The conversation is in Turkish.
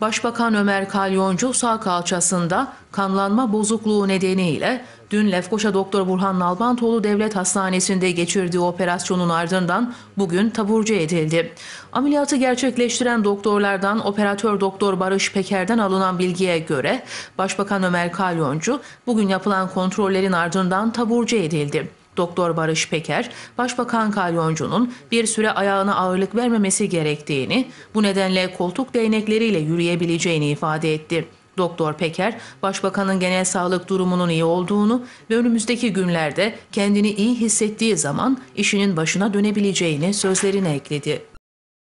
Başbakan Ömer Kalyoncu sağ kalçasında kanlanma bozukluğu nedeniyle dün Lefkoşa Doktor Burhan Nalbantoğlu Devlet Hastanesi'nde geçirdiği operasyonun ardından bugün taburcu edildi. Ameliyatı gerçekleştiren doktorlardan operatör doktor Barış Peker'den alınan bilgiye göre Başbakan Ömer Kalyoncu bugün yapılan kontrollerin ardından taburcu edildi. Doktor Barış Peker, Başbakan Kalyoncu'nun bir süre ayağına ağırlık vermemesi gerektiğini, bu nedenle koltuk değnekleriyle yürüyebileceğini ifade etti. Doktor Peker, Başbakanın genel sağlık durumunun iyi olduğunu ve önümüzdeki günlerde kendini iyi hissettiği zaman işinin başına dönebileceğini sözlerine ekledi.